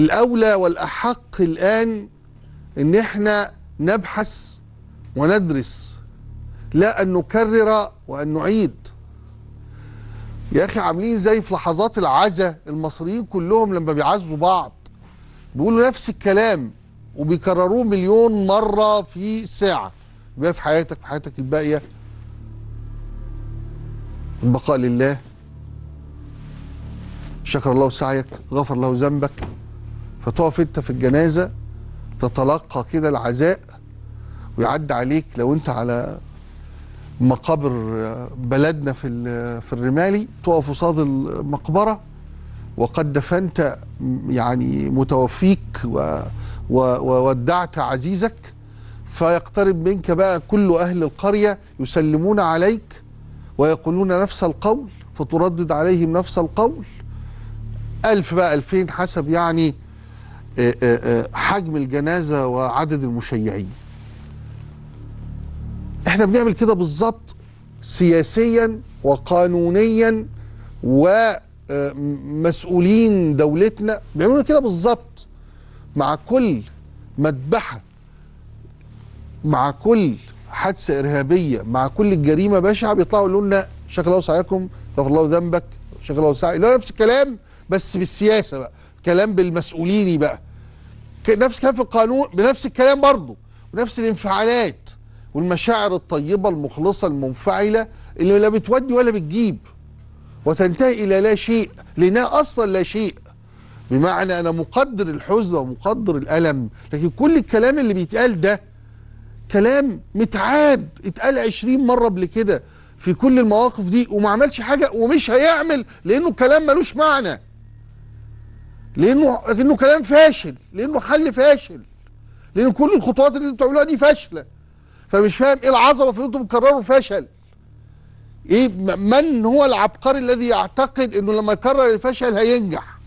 الأولى والأحق الآن إن إحنا نبحث وندرس لا أن نكرر وأن نعيد يا أخي عاملين زي في لحظات العزة المصريين كلهم لما بيعزوا بعض بيقولوا نفس الكلام وبيكرروه مليون مرة في ساعة بقى في حياتك في حياتك الباقية البقاء لله شكر الله سعيك غفر له ذنبك فتقف انت في الجنازه تتلقى كده العزاء ويعدي عليك لو انت على مقابر بلدنا في في الرمالي تقف قصاد المقبره وقد دفنت يعني متوفيك وودعت عزيزك فيقترب منك بقى كل اهل القريه يسلمون عليك ويقولون نفس القول فتردد عليهم نفس القول ألف بقى ألفين حسب يعني آه، آه، آه، حجم الجنازه وعدد المشيعين احنا بنعمل كده بالظبط سياسيا وقانونيا ومسؤولين دولتنا بيعملوا كده بالظبط مع كل مذبحه مع كل حادثه ارهابيه مع كل جريمه بشعه بيطلعوا يقولوا لنا شكر الله وسعيكم غفر الله ذنبك شكر الله وسعي نفس الكلام بس بالسياسه بقى كلام بالمسؤولين بقى نفس كان في القانون بنفس الكلام برضه ونفس الانفعالات والمشاعر الطيبة المخلصة المنفعلة اللي لا بتودي ولا بتجيب وتنتهي إلى لا شيء لأنها أصلا لا شيء بمعنى أنا مقدر الحزن ومقدر الألم لكن كل الكلام اللي بيتقال ده كلام متعاد اتقال 20 مرة قبل كده في كل المواقف دي وما عملش حاجة ومش هيعمل لأنه كلام ملوش معنى لانه لانه كلام فاشل لانه حل فاشل لان كل الخطوات اللي انتوا بتعملوها دي فاشله فمش فاهم ايه العظمه في ان انتوا بتكرروا فشل ايه من هو العبقري الذي يعتقد انه لما يكرر الفشل هينجح